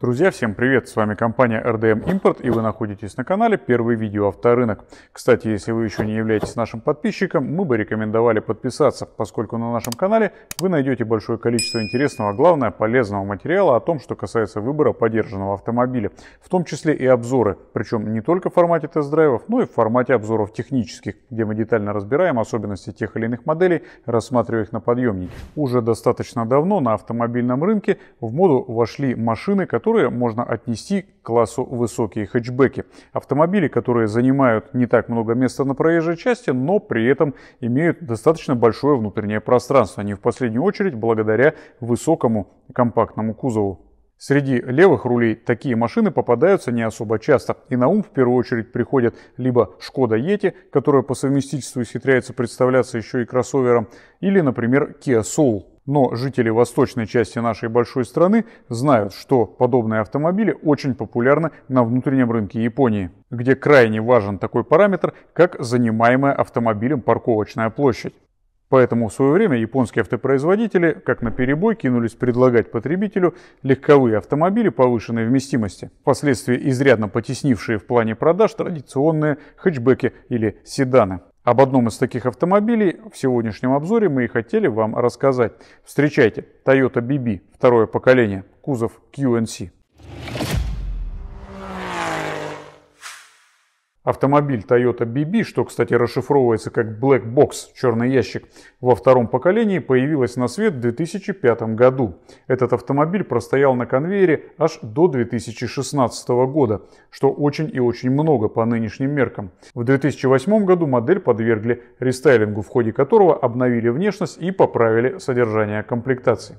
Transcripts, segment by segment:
Друзья, всем привет! С вами компания RDM Import и вы находитесь на канале Первый видео авторынок. Кстати, если вы еще не являетесь нашим подписчиком, мы бы рекомендовали подписаться, поскольку на нашем канале вы найдете большое количество интересного, а главное полезного материала о том, что касается выбора поддержанного автомобиля, в том числе и обзоры, причем не только в формате тест-драйвов, но и в формате обзоров технических, где мы детально разбираем особенности тех или иных моделей, рассматривая их на подъемнике. Уже достаточно давно на автомобильном рынке в моду вошли машины, которые которые можно отнести к классу высокие хэтчбеки. Автомобили, которые занимают не так много места на проезжей части, но при этом имеют достаточно большое внутреннее пространство. Они в последнюю очередь благодаря высокому компактному кузову. Среди левых рулей такие машины попадаются не особо часто. И на ум в первую очередь приходят либо Шкода Yeti, которая по совместительству исхитряется представляться еще и кроссовером, или, например, Kia Soul. Но жители восточной части нашей большой страны знают, что подобные автомобили очень популярны на внутреннем рынке Японии, где крайне важен такой параметр, как занимаемая автомобилем парковочная площадь. Поэтому в свое время японские автопроизводители, как на перебой, кинулись предлагать потребителю легковые автомобили повышенной вместимости, впоследствии изрядно потеснившие в плане продаж традиционные хэтчбеки или седаны. Об одном из таких автомобилей в сегодняшнем обзоре мы и хотели вам рассказать. Встречайте, Toyota BB, второе поколение, кузов QNC. автомобиль Toyota BB, что, кстати, расшифровывается как Black Box, черный ящик, во втором поколении появилась на свет в 2005 году. Этот автомобиль простоял на конвейере аж до 2016 года, что очень и очень много по нынешним меркам. В 2008 году модель подвергли рестайлингу, в ходе которого обновили внешность и поправили содержание комплектации.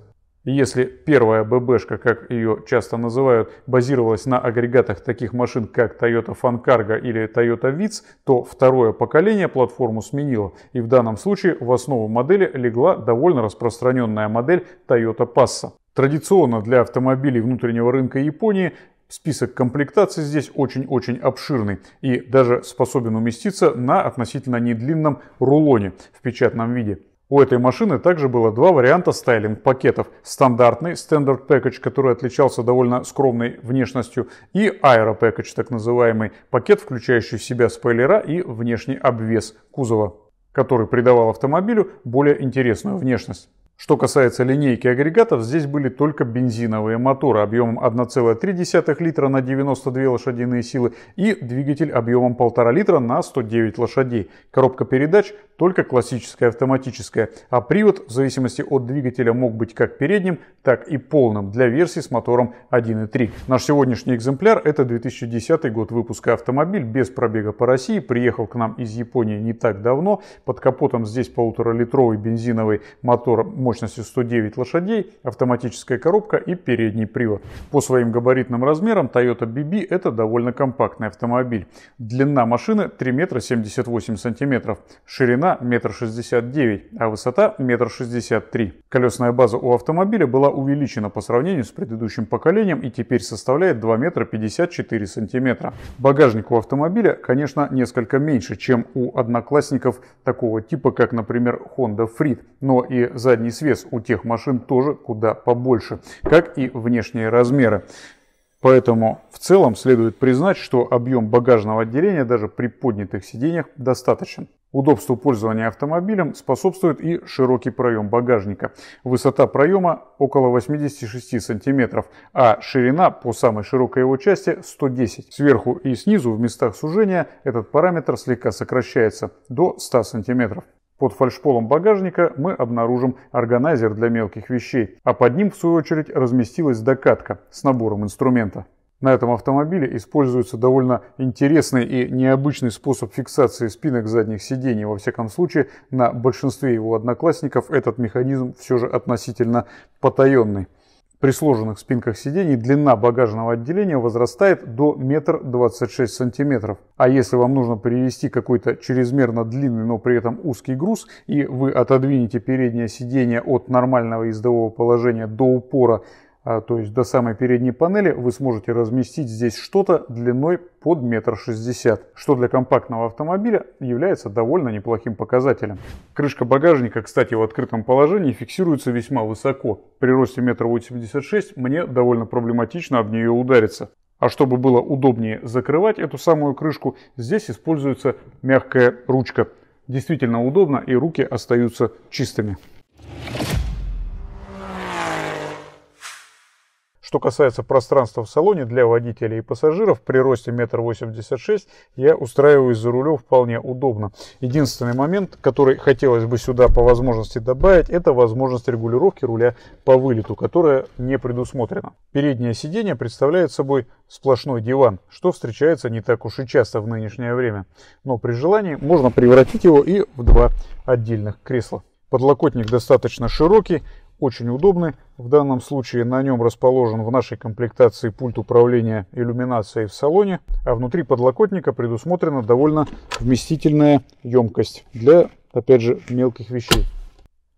Если первая ББшка, как ее часто называют, базировалась на агрегатах таких машин, как Toyota Fancargo или Toyota Vitz, то второе поколение платформу сменило, и в данном случае в основу модели легла довольно распространенная модель Toyota Passa. Традиционно для автомобилей внутреннего рынка Японии список комплектаций здесь очень-очень обширный и даже способен уместиться на относительно недлинном рулоне в печатном виде. У этой машины также было два варианта стайлинг-пакетов. Стандартный Standard Package, который отличался довольно скромной внешностью, и Aero Package, так называемый пакет, включающий в себя спойлера и внешний обвес кузова, который придавал автомобилю более интересную внешность. Что касается линейки агрегатов, здесь были только бензиновые моторы объемом 1,3 литра на 92 лошадиные силы и двигатель объемом 1,5 литра на 109 лошадей. Коробка передач только классическое автоматическое, а привод в зависимости от двигателя мог быть как передним, так и полным для версии с мотором 1.3. Наш сегодняшний экземпляр это 2010 год выпуска автомобиль без пробега по России, приехал к нам из Японии не так давно, под капотом здесь полуторалитровый бензиновый мотор мощностью 109 лошадей, автоматическая коробка и передний привод. По своим габаритным размерам Toyota BB это довольно компактный автомобиль. Длина машины 3 метра 78 сантиметров, ширина длина 1,69 м, а высота 1,63 м. Колесная база у автомобиля была увеличена по сравнению с предыдущим поколением и теперь составляет 2,54 м. Багажник у автомобиля, конечно, несколько меньше, чем у одноклассников такого типа, как, например, Honda Freed, но и задний свес у тех машин тоже куда побольше, как и внешние размеры. Поэтому в целом следует признать, что объем багажного отделения даже при поднятых сиденьях достаточен. Удобству пользования автомобилем способствует и широкий проем багажника. Высота проема около 86 сантиметров, а ширина по самой широкой его части 110. Сверху и снизу в местах сужения этот параметр слегка сокращается до 100 сантиметров. Под фальшполом багажника мы обнаружим органайзер для мелких вещей, а под ним в свою очередь разместилась докатка с набором инструмента. На этом автомобиле используется довольно интересный и необычный способ фиксации спинок задних сидений. Во всяком случае, на большинстве его одноклассников этот механизм все же относительно потаенный. При сложенных спинках сидений длина багажного отделения возрастает до 1,26 см. А если вам нужно перевести какой-то чрезмерно длинный, но при этом узкий груз, и вы отодвинете переднее сиденье от нормального ездового положения до упора а, то есть до самой передней панели, вы сможете разместить здесь что-то длиной под метр шестьдесят, что для компактного автомобиля является довольно неплохим показателем. Крышка багажника, кстати, в открытом положении фиксируется весьма высоко. При росте метра восемьдесят шесть мне довольно проблематично об нее удариться. А чтобы было удобнее закрывать эту самую крышку, здесь используется мягкая ручка. Действительно удобно и руки остаются чистыми. Что касается пространства в салоне для водителей и пассажиров, при росте 1,86 м я устраиваюсь за рулем вполне удобно. Единственный момент, который хотелось бы сюда по возможности добавить, это возможность регулировки руля по вылету, которая не предусмотрена. Переднее сиденье представляет собой сплошной диван, что встречается не так уж и часто в нынешнее время. Но при желании можно превратить его и в два отдельных кресла. Подлокотник достаточно широкий, очень удобны. В данном случае на нем расположен в нашей комплектации пульт управления иллюминацией в салоне, а внутри подлокотника предусмотрена довольно вместительная емкость для, опять же, мелких вещей.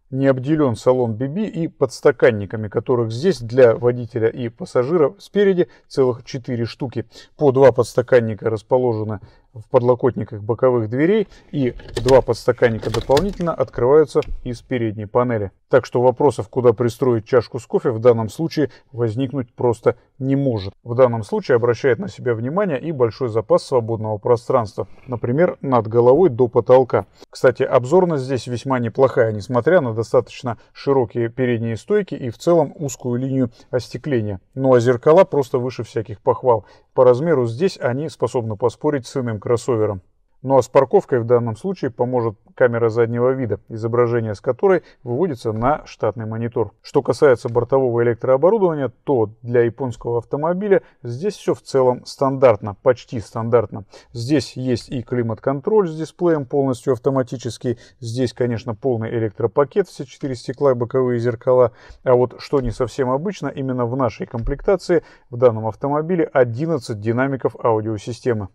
Не обделен салон BB и подстаканниками, которых здесь для водителя и пассажиров спереди целых 4 штуки. По два подстаканника расположены в подлокотниках боковых дверей и два подстаканника дополнительно открываются из передней панели. Так что вопросов, куда пристроить чашку с кофе, в данном случае возникнуть просто не может. В данном случае обращает на себя внимание и большой запас свободного пространства, например, над головой до потолка. Кстати, обзорность здесь весьма неплохая, несмотря на достаточно широкие передние стойки и в целом узкую линию остекления. Ну а зеркала просто выше всяких похвал. По размеру здесь они способны поспорить с иным кроссовером. Ну а с парковкой в данном случае поможет камера заднего вида, изображение с которой выводится на штатный монитор. Что касается бортового электрооборудования, то для японского автомобиля здесь все в целом стандартно, почти стандартно. Здесь есть и климат-контроль с дисплеем полностью автоматический, здесь, конечно, полный электропакет, все четыре стекла и боковые зеркала. А вот что не совсем обычно, именно в нашей комплектации в данном автомобиле 11 динамиков аудиосистемы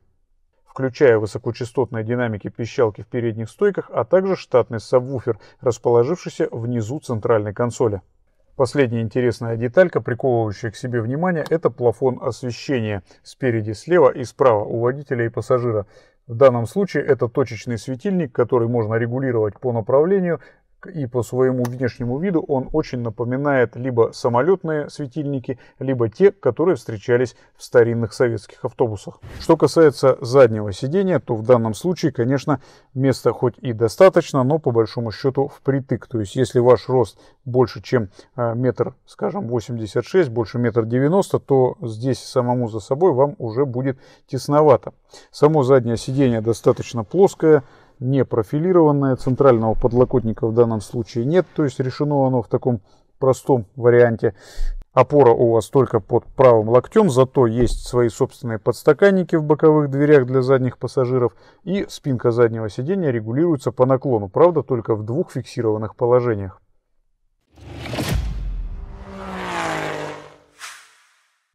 включая высокочастотные динамики пищалки в передних стойках, а также штатный сабвуфер, расположившийся внизу центральной консоли. Последняя интересная деталька, приковывающая к себе внимание, это плафон освещения спереди, слева и справа у водителя и пассажира. В данном случае это точечный светильник, который можно регулировать по направлению и по своему внешнему виду он очень напоминает либо самолетные светильники, либо те, которые встречались в старинных советских автобусах. Что касается заднего сидения, то в данном случае, конечно, места хоть и достаточно, но по большому счету впритык. То есть, если ваш рост больше, чем а, метр, скажем, 86, больше метр 90, то здесь самому за собой вам уже будет тесновато. Само заднее сиденье достаточно плоское, не профилированное, центрального подлокотника в данном случае нет, то есть решено оно в таком простом варианте. Опора у вас только под правым локтем, зато есть свои собственные подстаканники в боковых дверях для задних пассажиров и спинка заднего сидения регулируется по наклону, правда только в двух фиксированных положениях.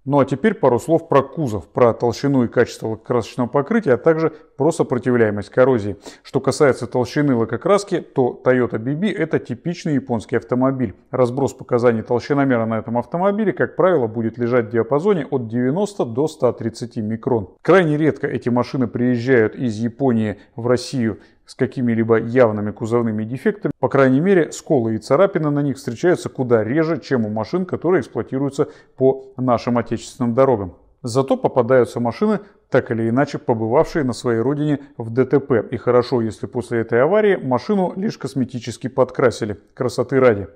Ну а теперь пару слов про кузов, про толщину и качество лакокрасочного покрытия, а также про сопротивляемость коррозии. Что касается толщины лакокраски, то Toyota BB это типичный японский автомобиль. Разброс показаний толщиномера на этом автомобиле, как правило, будет лежать в диапазоне от 90 до 130 микрон. Крайне редко эти машины приезжают из Японии в Россию с какими-либо явными кузовными дефектами. По крайней мере, сколы и царапины на них встречаются куда реже, чем у машин, которые эксплуатируются по нашим отечественным дорогам. Зато попадаются машины, так или иначе побывавшие на своей родине в ДТП. И хорошо, если после этой аварии машину лишь косметически подкрасили, красоты ради.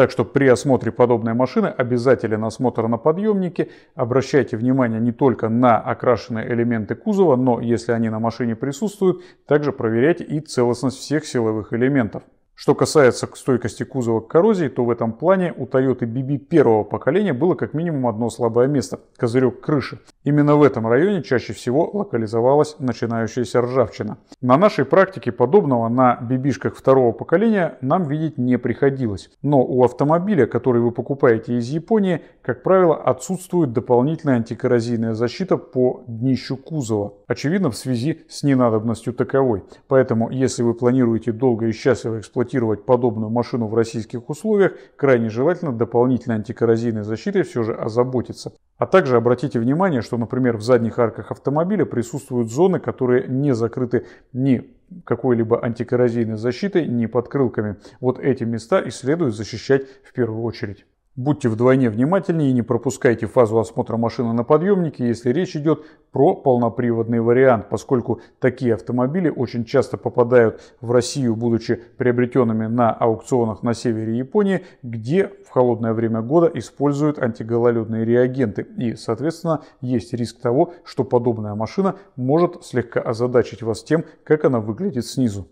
Так что при осмотре подобной машины обязателен осмотр на подъемнике. Обращайте внимание не только на окрашенные элементы кузова, но если они на машине присутствуют, также проверяйте и целостность всех силовых элементов. Что касается стойкости кузова к коррозии, то в этом плане у Toyota BB первого поколения было как минимум одно слабое место – козырек крыши. Именно в этом районе чаще всего локализовалась начинающаяся ржавчина. На нашей практике подобного на бибишках второго поколения нам видеть не приходилось. Но у автомобиля, который вы покупаете из Японии, как правило, отсутствует дополнительная антикоррозийная защита по днищу кузова. Очевидно, в связи с ненадобностью таковой. Поэтому, если вы планируете долго и счастливо эксплуатировать подобную машину в российских условиях, крайне желательно дополнительной антикоррозийной защитой все же озаботиться. А также обратите внимание, что, например, в задних арках автомобиля присутствуют зоны, которые не закрыты ни какой-либо антикоррозийной защитой, ни подкрылками. Вот эти места и следует защищать в первую очередь. Будьте вдвойне внимательнее и не пропускайте фазу осмотра машины на подъемнике, если речь идет про полноприводный вариант, поскольку такие автомобили очень часто попадают в Россию, будучи приобретенными на аукционах на севере Японии, где в холодное время года используют антигололедные реагенты. И, соответственно, есть риск того, что подобная машина может слегка озадачить вас тем, как она выглядит снизу.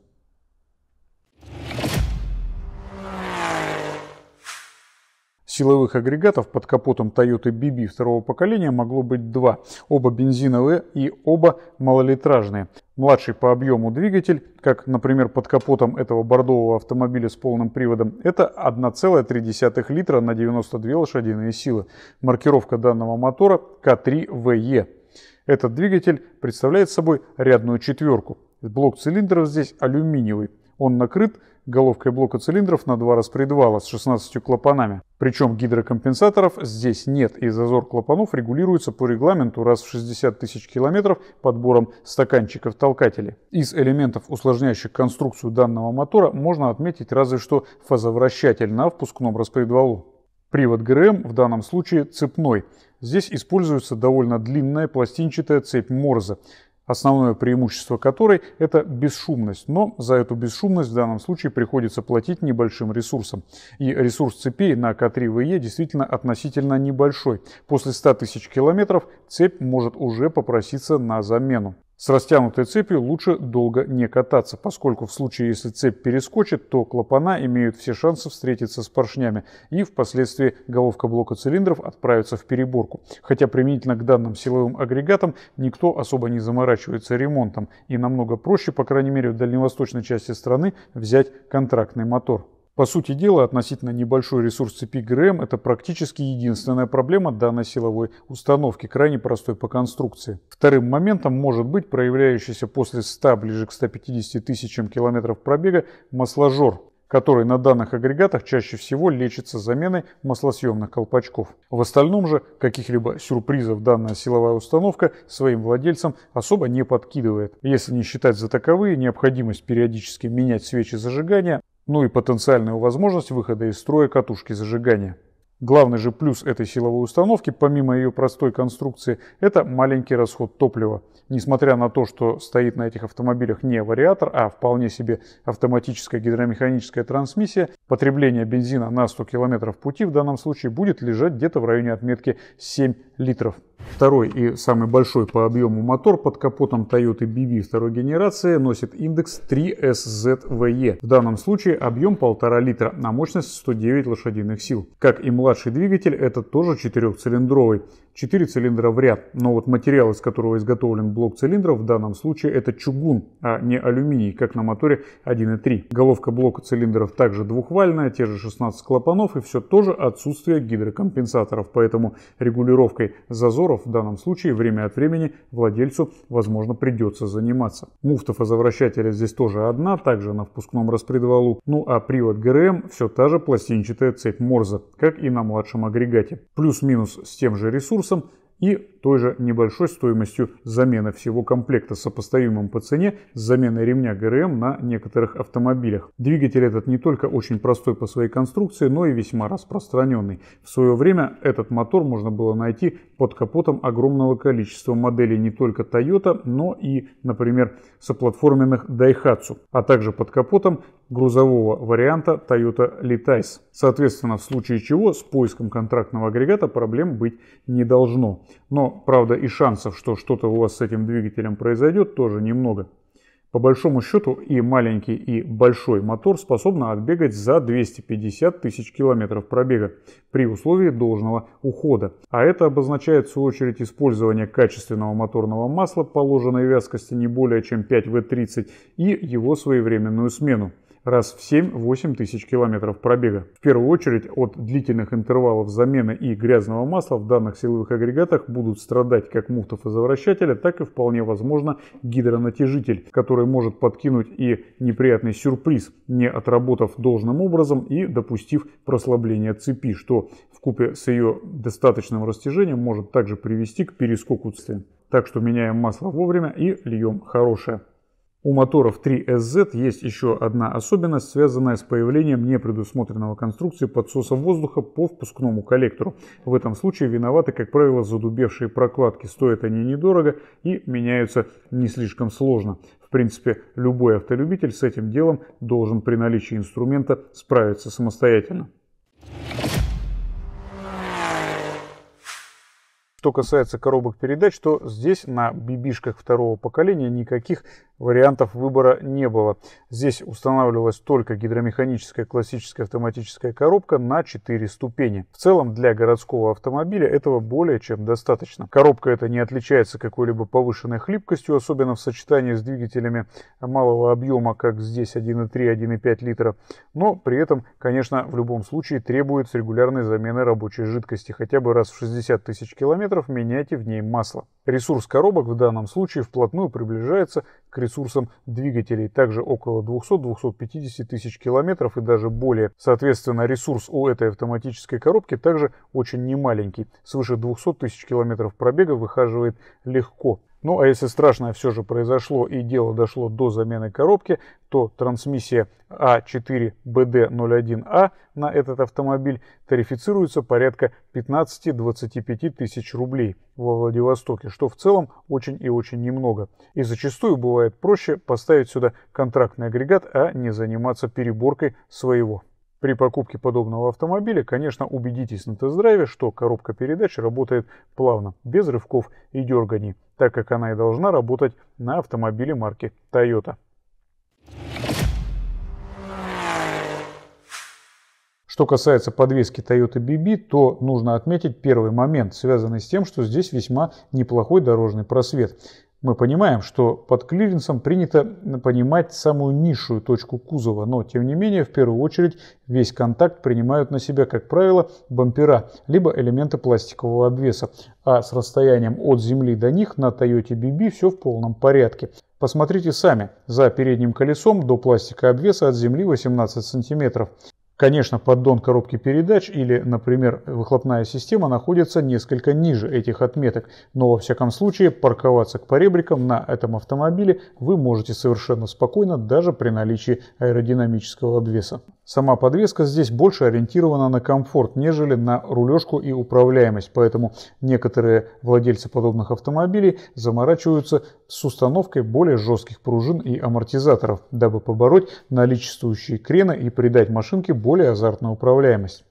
Силовых агрегатов под капотом Toyota BB второго поколения могло быть два. Оба бензиновые и оба малолитражные. Младший по объему двигатель, как, например, под капотом этого бордового автомобиля с полным приводом, это 1,3 литра на 92 лошадиные силы. Маркировка данного мотора К3ВЕ. Этот двигатель представляет собой рядную четверку. Блок цилиндров здесь алюминиевый. Он накрыт головкой блока цилиндров на два распредвала с 16 клапанами. Причем гидрокомпенсаторов здесь нет, и зазор клапанов регулируется по регламенту раз в 60 тысяч километров подбором стаканчиков-толкателей. Из элементов, усложняющих конструкцию данного мотора, можно отметить разве что фазовращатель на впускном распредвалу. Привод ГРМ в данном случае цепной. Здесь используется довольно длинная пластинчатая цепь Морзе, основное преимущество которой – это бесшумность. Но за эту бесшумность в данном случае приходится платить небольшим ресурсом. И ресурс цепей на К3ВЕ действительно относительно небольшой. После 100 тысяч километров цепь может уже попроситься на замену. С растянутой цепью лучше долго не кататься, поскольку в случае, если цепь перескочит, то клапана имеют все шансы встретиться с поршнями и впоследствии головка блока цилиндров отправится в переборку. Хотя применительно к данным силовым агрегатам никто особо не заморачивается ремонтом и намного проще, по крайней мере в дальневосточной части страны, взять контрактный мотор. По сути дела, относительно небольшой ресурс цепи ГРМ – это практически единственная проблема данной силовой установки, крайне простой по конструкции. Вторым моментом может быть проявляющийся после 100 ближе к 150 тысячам километров пробега масложор, который на данных агрегатах чаще всего лечится заменой маслосъемных колпачков. В остальном же каких-либо сюрпризов данная силовая установка своим владельцам особо не подкидывает. Если не считать за таковые необходимость периодически менять свечи зажигания, ну и потенциальную возможность выхода из строя катушки зажигания. Главный же плюс этой силовой установки, помимо ее простой конструкции, это маленький расход топлива. Несмотря на то, что стоит на этих автомобилях не вариатор, а вполне себе автоматическая гидромеханическая трансмиссия, потребление бензина на 100 км пути в данном случае будет лежать где-то в районе отметки 7 литров. Второй и самый большой по объему мотор под капотом Toyota BB второй генерации носит индекс 3SZVE. В данном случае объем 1,5 литра на мощность 109 лошадиных сил. Как и младший двигатель, это тоже четырехцилиндровый 4 цилиндра в ряд. Но вот материал, из которого изготовлен блок цилиндров, в данном случае это чугун, а не алюминий, как на моторе 1.3. Головка блока цилиндров также двухвальная, те же 16 клапанов и все тоже отсутствие гидрокомпенсаторов. Поэтому регулировкой зазоров в данном случае время от времени владельцу, возможно, придется заниматься. Муфта фазовращателя здесь тоже одна, также на впускном распредвалу. Ну а привод ГРМ все та же пластинчатая цепь Морзе, как и на младшем агрегате. Плюс-минус с тем же ресурсом Иисусом и той же небольшой стоимостью замены всего комплекта, сопоставимым по цене с заменой ремня ГРМ на некоторых автомобилях. Двигатель этот не только очень простой по своей конструкции, но и весьма распространенный. В свое время этот мотор можно было найти под капотом огромного количества моделей не только Toyota, но и, например, соплатформенных Daihatsu, а также под капотом грузового варианта Toyota Litice. Соответственно, в случае чего с поиском контрактного агрегата проблем быть не должно. Но правда, и шансов, что что-то у вас с этим двигателем произойдет, тоже немного. По большому счету и маленький, и большой мотор способны отбегать за 250 тысяч километров пробега при условии должного ухода. А это обозначает в свою очередь использование качественного моторного масла положенной вязкости не более чем 5В30 и его своевременную смену раз в 7-8 тысяч километров пробега. В первую очередь от длительных интервалов замены и грязного масла в данных силовых агрегатах будут страдать как муфтов извращателя, так и вполне возможно гидронатяжитель, который может подкинуть и неприятный сюрприз, не отработав должным образом и допустив прослабление цепи, что в купе с ее достаточным растяжением может также привести к перескоку цепи. Так что меняем масло вовремя и льем хорошее. У моторов 3SZ есть еще одна особенность, связанная с появлением непредусмотренного конструкции подсоса воздуха по впускному коллектору. В этом случае виноваты, как правило, задубевшие прокладки. Стоят они недорого и меняются не слишком сложно. В принципе, любой автолюбитель с этим делом должен при наличии инструмента справиться самостоятельно. Что касается коробок передач, то здесь на бибишках второго поколения никаких Вариантов выбора не было. Здесь устанавливалась только гидромеханическая классическая автоматическая коробка на 4 ступени. В целом для городского автомобиля этого более чем достаточно. Коробка эта не отличается какой-либо повышенной хлипкостью, особенно в сочетании с двигателями малого объема, как здесь 1,3-1,5 литра. Но при этом, конечно, в любом случае требуется регулярной замены рабочей жидкости. Хотя бы раз в 60 тысяч километров меняйте в ней масло. Ресурс коробок в данном случае вплотную приближается к ресурсам двигателей, также около 200-250 тысяч километров и даже более. Соответственно, ресурс у этой автоматической коробки также очень немаленький, свыше 200 тысяч километров пробега выхаживает легко. Ну а если страшное все же произошло и дело дошло до замены коробки, то трансмиссия А4БД01А а на этот автомобиль тарифицируется порядка 15-25 тысяч рублей во Владивостоке, что в целом очень и очень немного. И зачастую бывает проще поставить сюда контрактный агрегат, а не заниматься переборкой своего. При покупке подобного автомобиля, конечно, убедитесь на тест-драйве, что коробка передач работает плавно, без рывков и дерганий, так как она и должна работать на автомобиле марки Toyota. Что касается подвески Toyota BB, то нужно отметить первый момент, связанный с тем, что здесь весьма неплохой дорожный просвет. Мы понимаем, что под клиренсом принято понимать самую низшую точку кузова, но тем не менее в первую очередь весь контакт принимают на себя, как правило, бампера, либо элементы пластикового обвеса, а с расстоянием от земли до них на Toyota BB все в полном порядке. Посмотрите сами, за передним колесом до пластика обвеса от земли 18 см. Конечно, поддон коробки передач или, например, выхлопная система находится несколько ниже этих отметок, но во всяком случае парковаться к поребрикам на этом автомобиле вы можете совершенно спокойно даже при наличии аэродинамического обвеса. Сама подвеска здесь больше ориентирована на комфорт, нежели на рулежку и управляемость, поэтому некоторые владельцы подобных автомобилей заморачиваются с установкой более жестких пружин и амортизаторов, дабы побороть наличествующие крены и придать машинке более азартную управляемость.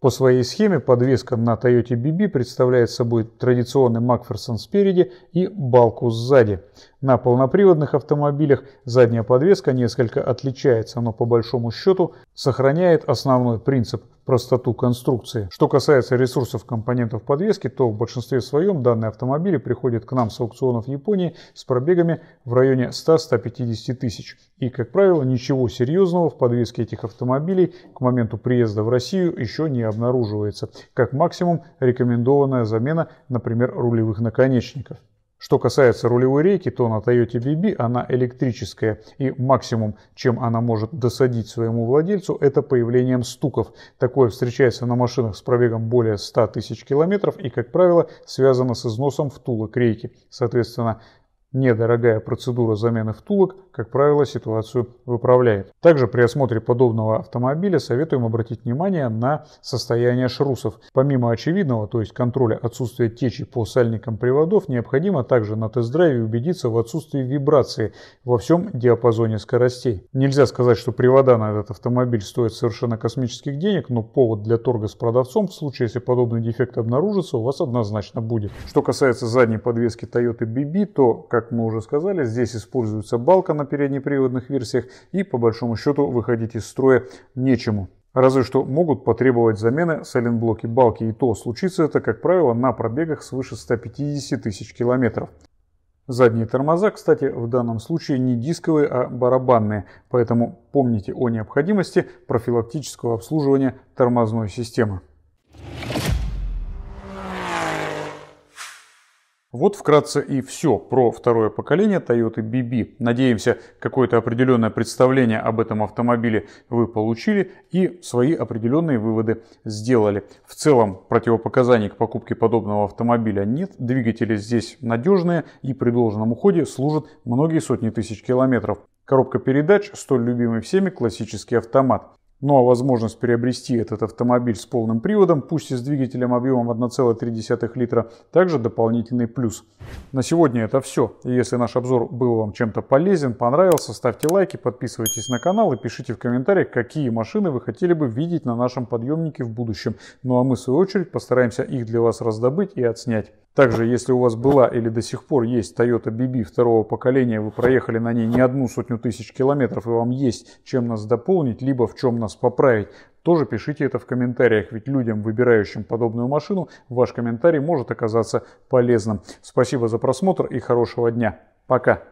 По своей схеме подвеска на Toyota BB представляет собой традиционный Макферсон спереди и балку сзади. На полноприводных автомобилях задняя подвеска несколько отличается, но по большому счету сохраняет основной принцип простоту конструкции. Что касается ресурсов компонентов подвески, то в большинстве своем данные автомобили приходят к нам с аукционов Японии с пробегами в районе 100-150 тысяч. И, как правило, ничего серьезного в подвеске этих автомобилей к моменту приезда в Россию еще не обнаруживается. Как максимум рекомендованная замена, например, рулевых наконечников. Что касается рулевой рейки, то на Toyota BB она электрическая, и максимум, чем она может досадить своему владельцу, это появлением стуков. Такое встречается на машинах с пробегом более 100 тысяч километров и, как правило, связано с износом втулок рейки. Соответственно, Недорогая процедура замены втулок, как правило, ситуацию выправляет. Также при осмотре подобного автомобиля советуем обратить внимание на состояние шрусов. Помимо очевидного, то есть контроля отсутствия течи по сальникам приводов, необходимо также на тест-драйве убедиться в отсутствии вибрации во всем диапазоне скоростей. Нельзя сказать, что привода на этот автомобиль стоят совершенно космических денег, но повод для торга с продавцом в случае, если подобный дефект обнаружится, у вас однозначно будет. Что касается задней подвески Toyota BB, то, как как мы уже сказали, здесь используется балка на переднеприводных версиях и по большому счету выходить из строя нечему. Разве что могут потребовать замены сайлентблоки балки, и то случится это, как правило, на пробегах свыше 150 тысяч километров. Задние тормоза, кстати, в данном случае не дисковые, а барабанные, поэтому помните о необходимости профилактического обслуживания тормозной системы. Вот вкратце и все про второе поколение Toyota BB. Надеемся, какое-то определенное представление об этом автомобиле вы получили и свои определенные выводы сделали. В целом противопоказаний к покупке подобного автомобиля нет. Двигатели здесь надежные и при должном уходе служат многие сотни тысяч километров. Коробка передач, столь любимый всеми классический автомат. Ну а возможность приобрести этот автомобиль с полным приводом, пусть и с двигателем объемом 1,3 литра, также дополнительный плюс. На сегодня это все. если наш обзор был вам чем-то полезен, понравился, ставьте лайки, подписывайтесь на канал и пишите в комментариях, какие машины вы хотели бы видеть на нашем подъемнике в будущем. Ну а мы в свою очередь постараемся их для вас раздобыть и отснять. Также, если у вас была или до сих пор есть Toyota BB второго поколения, вы проехали на ней не одну сотню тысяч километров, и вам есть чем нас дополнить, либо в чем нас поправить, тоже пишите это в комментариях, ведь людям, выбирающим подобную машину, ваш комментарий может оказаться полезным. Спасибо за просмотр и хорошего дня. Пока!